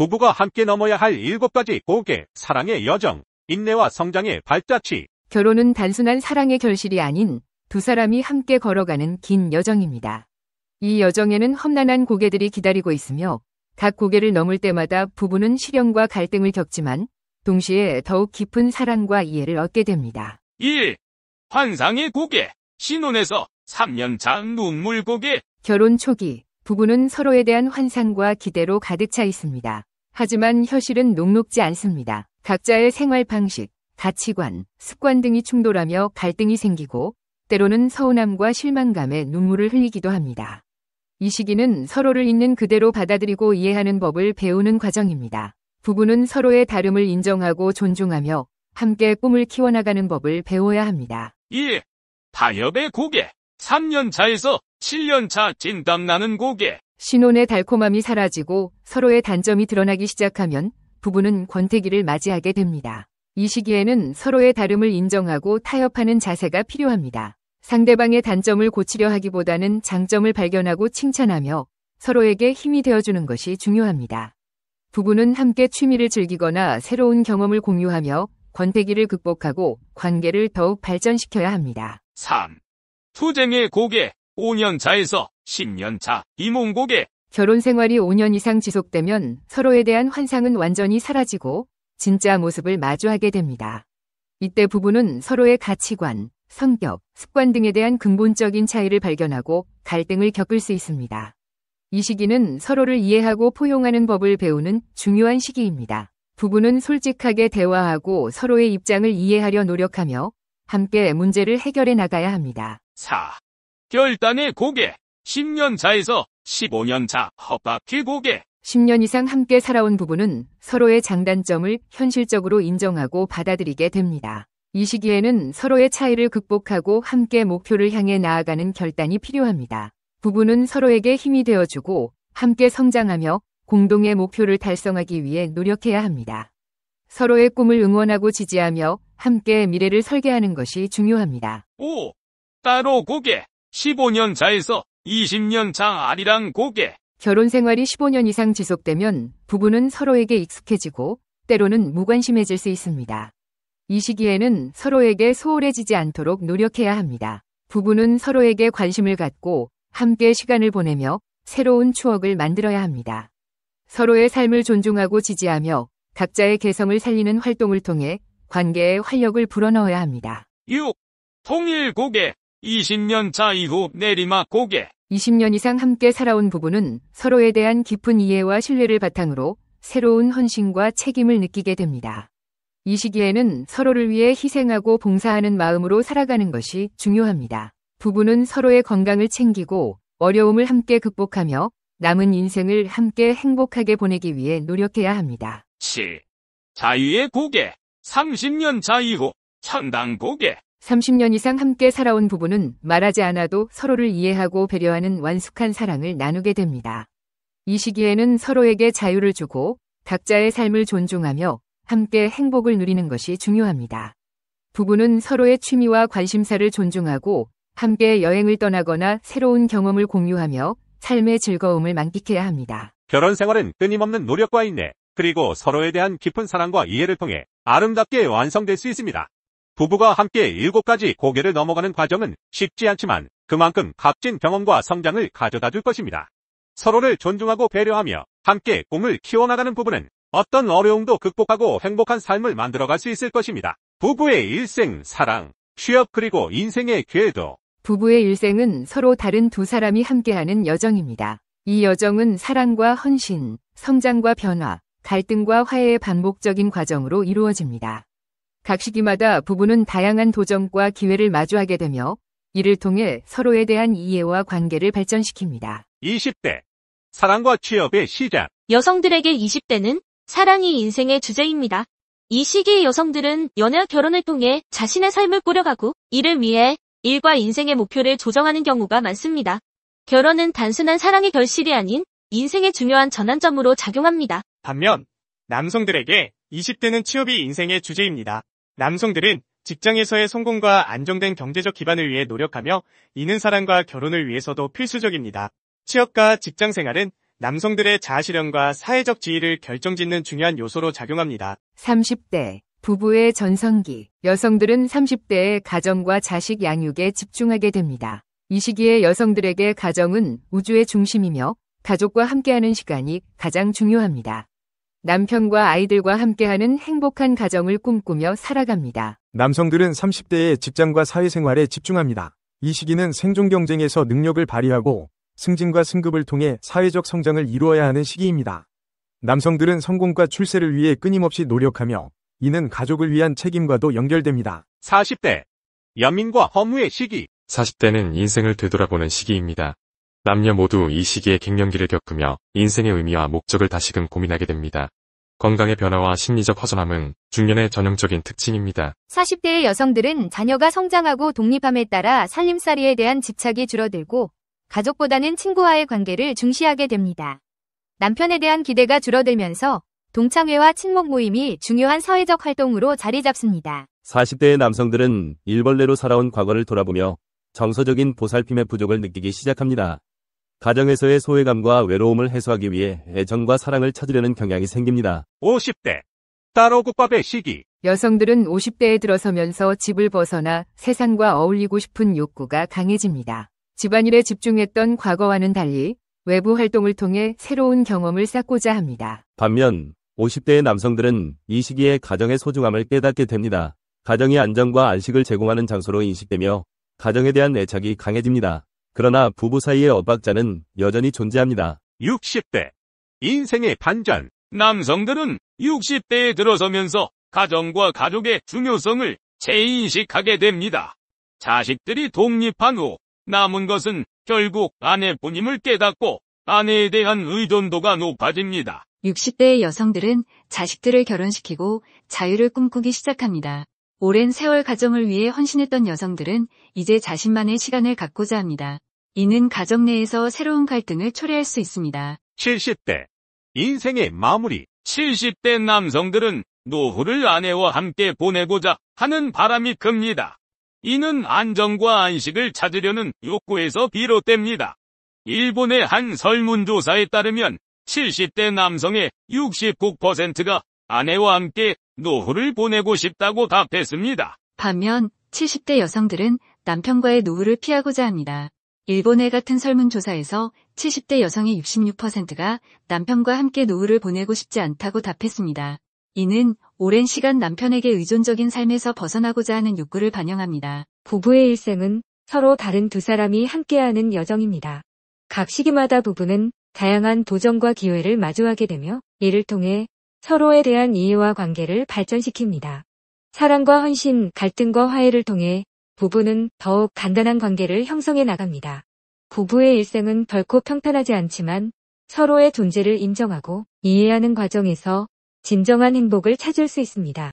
부부가 함께 넘어야 할 일곱 가지 고개, 사랑의 여정, 인내와 성장의 발자취. 결혼은 단순한 사랑의 결실이 아닌 두 사람이 함께 걸어가는 긴 여정입니다. 이 여정에는 험난한 고개들이 기다리고 있으며 각 고개를 넘을 때마다 부부는 시련과 갈등을 겪지만 동시에 더욱 깊은 사랑과 이해를 얻게 됩니다. 1. 환상의 고개. 신혼에서 3년차 눈물 고개. 결혼 초기 부부는 서로에 대한 환상과 기대로 가득 차 있습니다. 하지만 현실은 녹록지 않습니다. 각자의 생활 방식, 가치관, 습관 등이 충돌하며 갈등이 생기고 때로는 서운함과 실망감에 눈물을 흘리기도 합니다. 이 시기는 서로를 있는 그대로 받아들이고 이해하는 법을 배우는 과정입니다. 부부는 서로의 다름을 인정하고 존중하며 함께 꿈을 키워나가는 법을 배워야 합니다. 1. 예, 타협의 고개 3년차에서 7년차 진땀나는 고개 신혼의 달콤함이 사라지고 서로의 단점이 드러나기 시작하면 부부는 권태기를 맞이하게 됩니다. 이 시기에는 서로의 다름을 인정하고 타협하는 자세가 필요합니다. 상대방의 단점을 고치려 하기보다는 장점을 발견하고 칭찬하며 서로에게 힘이 되어주는 것이 중요합니다. 부부는 함께 취미를 즐기거나 새로운 경험을 공유하며 권태기를 극복하고 관계를 더욱 발전시켜야 합니다. 3. 투쟁의 고개 5년차에서 10년차 이몽곡의 결혼 생활이 5년 이상 지속되면 서로에 대한 환상은 완전히 사라지고 진짜 모습을 마주하게 됩니다. 이때 부부는 서로의 가치관, 성격, 습관 등에 대한 근본적인 차이를 발견하고 갈등을 겪을 수 있습니다. 이 시기는 서로를 이해하고 포용하는 법을 배우는 중요한 시기입니다. 부부는 솔직하게 대화하고 서로의 입장을 이해하려 노력하며 함께 문제를 해결해 나가야 합니다. 4. 결단의 고개 10년차에서 15년차 허파 길고개 10년 이상 함께 살아온 부부는 서로의 장단점을 현실적으로 인정하고 받아들이게 됩니다. 이 시기에는 서로의 차이를 극복하고 함께 목표를 향해 나아가는 결단이 필요합니다. 부부는 서로에게 힘이 되어주고 함께 성장하며 공동의 목표를 달성하기 위해 노력해야 합니다. 서로의 꿈을 응원하고 지지하며 함께 미래를 설계하는 것이 중요합니다. 5. 따로 고개 15년 차에서 20년 차아리랑 고개. 결혼 생활이 15년 이상 지속되면 부부는 서로에게 익숙해지고 때로는 무관심해질 수 있습니다. 이 시기에는 서로에게 소홀해지지 않도록 노력해야 합니다. 부부는 서로에게 관심을 갖고 함께 시간을 보내며 새로운 추억을 만들어야 합니다. 서로의 삶을 존중하고 지지하며 각자의 개성을 살리는 활동을 통해 관계의 활력을 불어넣어야 합니다. 6. 통일 고개 20년 차 이후 내리막 고개. 20년 이상 함께 살아온 부부는 서로에 대한 깊은 이해와 신뢰를 바탕으로 새로운 헌신과 책임을 느끼게 됩니다. 이 시기에는 서로를 위해 희생하고 봉사하는 마음으로 살아가는 것이 중요합니다. 부부는 서로의 건강을 챙기고 어려움을 함께 극복하며 남은 인생을 함께 행복하게 보내기 위해 노력해야 합니다. 7. 자유의 고개. 30년 차 이후 천당 고개. 30년 이상 함께 살아온 부부는 말하지 않아도 서로를 이해하고 배려하는 완숙한 사랑을 나누게 됩니다. 이 시기에는 서로에게 자유를 주고 각자의 삶을 존중하며 함께 행복을 누리는 것이 중요합니다. 부부는 서로의 취미와 관심사를 존중하고 함께 여행을 떠나거나 새로운 경험을 공유하며 삶의 즐거움을 만끽해야 합니다. 결혼 생활은 끊임없는 노력과 인내, 그리고 서로에 대한 깊은 사랑과 이해를 통해 아름답게 완성될 수 있습니다. 부부가 함께 7가지 고개를 넘어가는 과정은 쉽지 않지만 그만큼 값진 경험과 성장을 가져다 줄 것입니다. 서로를 존중하고 배려하며 함께 꿈을 키워나가는 부부는 어떤 어려움도 극복하고 행복한 삶을 만들어갈 수 있을 것입니다. 부부의 일생, 사랑, 취업 그리고 인생의 기도 부부의 일생은 서로 다른 두 사람이 함께하는 여정입니다. 이 여정은 사랑과 헌신, 성장과 변화, 갈등과 화해의 반복적인 과정으로 이루어집니다. 각 시기마다 부부는 다양한 도전과 기회를 마주하게 되며 이를 통해 서로에 대한 이해와 관계를 발전시킵니다. 20대 사랑과 취업의 시작 여성들에게 20대는 사랑이 인생의 주제입니다. 이 시기의 여성들은 연애와 결혼을 통해 자신의 삶을 꾸려가고 이를 위해 일과 인생의 목표를 조정하는 경우가 많습니다. 결혼은 단순한 사랑의 결실이 아닌 인생의 중요한 전환점으로 작용합니다. 반면 남성들에게 20대는 취업이 인생의 주제입니다. 남성들은 직장에서의 성공과 안정된 경제적 기반을 위해 노력하며 이는 사랑과 결혼을 위해서도 필수적입니다. 취업과 직장 생활은 남성들의 자아실현과 사회적 지위를 결정짓는 중요한 요소로 작용합니다. 30대 부부의 전성기 여성들은 30대의 가정과 자식 양육에 집중하게 됩니다. 이 시기에 여성들에게 가정은 우주의 중심이며 가족과 함께하는 시간이 가장 중요합니다. 남편과 아이들과 함께하는 행복한 가정을 꿈꾸며 살아갑니다. 남성들은 30대의 직장과 사회생활에 집중합니다. 이 시기는 생존 경쟁에서 능력을 발휘하고 승진과 승급을 통해 사회적 성장을 이루어야 하는 시기입니다. 남성들은 성공과 출세를 위해 끊임없이 노력하며 이는 가족을 위한 책임과도 연결됩니다. 40대 연민과 허무의 시기 40대는 인생을 되돌아보는 시기입니다. 남녀 모두 이 시기에 갱년기를 겪으며 인생의 의미와 목적을 다시금 고민하게 됩니다. 건강의 변화와 심리적 허전함은 중년의 전형적인 특징입니다. 40대의 여성들은 자녀가 성장하고 독립함에 따라 살림살이에 대한 집착이 줄어들고 가족보다는 친구와의 관계를 중시하게 됩니다. 남편에 대한 기대가 줄어들면서 동창회와 친목 모임이 중요한 사회적 활동으로 자리 잡습니다. 40대의 남성들은 일벌레로 살아온 과거를 돌아보며 정서적인 보살핌의 부족을 느끼기 시작합니다. 가정에서의 소외감과 외로움을 해소하기 위해 애정과 사랑을 찾으려는 경향이 생깁니다. 50대 따로 국밥의 시기 여성들은 50대에 들어서면서 집을 벗어나 세상과 어울리고 싶은 욕구가 강해집니다. 집안일에 집중했던 과거와는 달리 외부 활동을 통해 새로운 경험을 쌓고자 합니다. 반면 50대의 남성들은 이 시기에 가정의 소중함을 깨닫게 됩니다. 가정의 안정과 안식을 제공하는 장소로 인식되며 가정에 대한 애착이 강해집니다. 그러나 부부 사이의 엇박자는 여전히 존재합니다. 60대 인생의 반전 남성들은 60대에 들어서면서 가정과 가족의 중요성을 재인식하게 됩니다. 자식들이 독립한 후 남은 것은 결국 아내뿐임을 깨닫고 아내에 대한 의존도가 높아집니다. 60대의 여성들은 자식들을 결혼시키고 자유를 꿈꾸기 시작합니다. 오랜 세월 가정을 위해 헌신했던 여성들은 이제 자신만의 시간을 갖고자 합니다. 이는 가정 내에서 새로운 갈등을 초래할 수 있습니다. 70대 인생의 마무리 70대 남성들은 노후를 아내와 함께 보내고자 하는 바람이 큽니다. 이는 안정과 안식을 찾으려는 욕구에서 비롯됩니다. 일본의 한 설문조사에 따르면 70대 남성의 69%가 아내와 함께 노후를 보내고 싶다고 답했습니다. 반면 70대 여성들은 남편과의 노후를 피하고자 합니다. 일본의 같은 설문조사에서 70대 여성의 66%가 남편과 함께 노후를 보내고 싶지 않다고 답했습니다. 이는 오랜 시간 남편에게 의존적인 삶에서 벗어나고자 하는 욕구를 반영합니다. 부부의 일생은 서로 다른 두 사람이 함께하는 여정입니다. 각 시기마다 부부는 다양한 도전과 기회를 마주하게 되며 이를 통해 서로에 대한 이해와 관계를 발전시킵니다. 사랑과 헌신, 갈등과 화해를 통해 부부는 더욱 간단한 관계를 형성해 나갑니다. 부부의 일생은 결코 평탄하지 않지만 서로의 존재를 인정하고 이해하는 과정에서 진정한 행복을 찾을 수 있습니다.